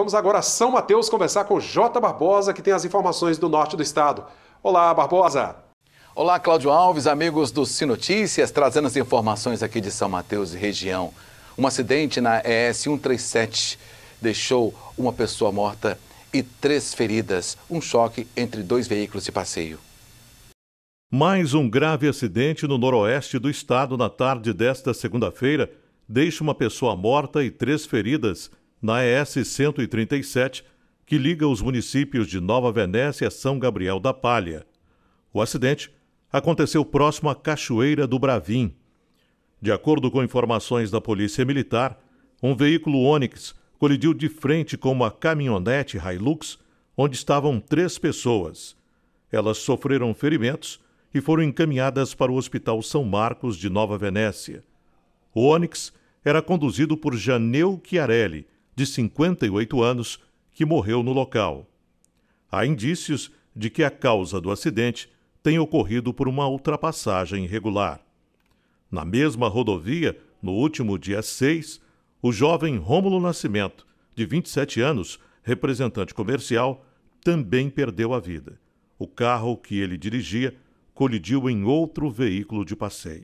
Vamos agora a São Mateus conversar com Jota Barbosa, que tem as informações do norte do estado. Olá, Barbosa. Olá, Cláudio Alves, amigos do Sinotícias, trazendo as informações aqui de São Mateus e região. Um acidente na ES 137 deixou uma pessoa morta e três feridas. Um choque entre dois veículos de passeio. Mais um grave acidente no noroeste do estado na tarde desta segunda-feira deixa uma pessoa morta e três feridas na ES 137, que liga os municípios de Nova Venécia a São Gabriel da Palha. O acidente aconteceu próximo à Cachoeira do Bravim. De acordo com informações da Polícia Militar, um veículo Onix colidiu de frente com uma caminhonete Hilux, onde estavam três pessoas. Elas sofreram ferimentos e foram encaminhadas para o Hospital São Marcos de Nova Venécia. O Onix era conduzido por Janeu Chiarelli, de 58 anos, que morreu no local. Há indícios de que a causa do acidente tem ocorrido por uma ultrapassagem irregular. Na mesma rodovia, no último dia 6, o jovem Rômulo Nascimento, de 27 anos, representante comercial, também perdeu a vida. O carro que ele dirigia colidiu em outro veículo de passeio.